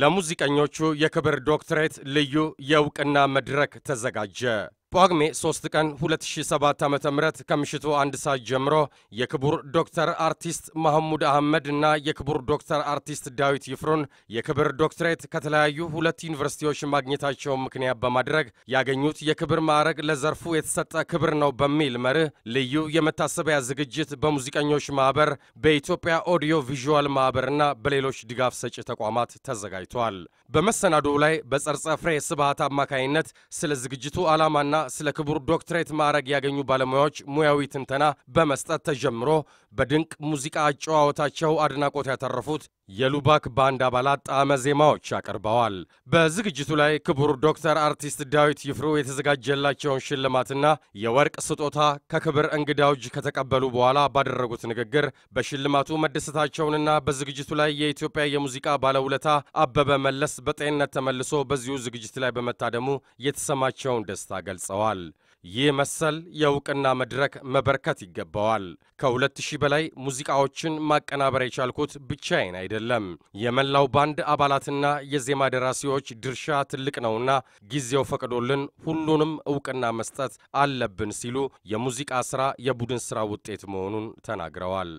ለሙዚቀኞቹ የክብር ዶክትሬት ልዩ የእውቅና መድረክ ተዘጋጀ። ጳጉሜ 3 ቀን 2007 ዓ.ም ከምሽቱ አንድ ሰዓት ጀምሮ የክቡር ዶክተር አርቲስት መሐሙድ አህመድ እና የክቡር ዶክተር አርቲስት ዳዊት ይፍሩን የክብር ዶክትሬት ከተለያዩ ሁለት ዩኒቨርሲቲዎች ማግኘታቸውን ምክንያት በማድረግ ያገኙት የክብር ማዕረግ ለዘርፉ የተሰጠ ክብር ነው በሚል መርህ ልዩ የመታሰቢያ ዝግጅት በሙዚቀኞች ማኅበር፣ በኢትዮጵያ ኦዲዮ ቪዥዋል እና በሌሎች ድጋፍ ሰጪ ተቋማት ተዘጋጅተዋል። በመሰናዶው ላይ በጸርጸፍሬ ስብሃት አማካይነት ስለ ዝግጅቱ ዓላማና ስለ ክቡር ዶክትሬት ማዕረግ ያገኙ ባለሙያዎች ሙያዊ ትንተና በመስጠት ተጀምሮ በድንቅ ሙዚቃ አጨዋወታቸው አድናቆት ያተረፉት የሉባክ ባንድ አባላት ጣዕመ ዜማዎች አቅርበዋል። በዝግጅቱ ላይ ክቡር ዶክተር አርቲስት ዳዊት ይፍሩ የተዘጋጀላቸውን ሽልማትና የወርቅ ስጦታ ከክብር እንግዳው እጅ ከተቀበሉ በኋላ ባደረጉት ንግግር በሽልማቱ መደሰታቸውንና በዝግጅቱ ላይ የኢትዮጵያ የሙዚቃ ባለውለታ አበበ መለስ በጤንነት ተመልሶ በዚሁ ዝግጅት ላይ በመታደሙ የተሰማቸውን ደስታ ገልጸዋል። ይህ መሰል የእውቅና መድረክ መበርከት ይገባዋል። ከሁለት ሺህ በላይ ሙዚቃዎችን ማቀናበር የቻልኩት ብቻዬን አይደለም። የመላው ባንድ አባላትና የዜማ ደራሲዎች ድርሻ ትልቅ ነውና ጊዜው ፈቅዶልን ሁሉንም እውቅና መስጠት አለብን ሲሉ የሙዚቃ ሥራ የቡድን ሥራ ውጤት መሆኑን ተናግረዋል።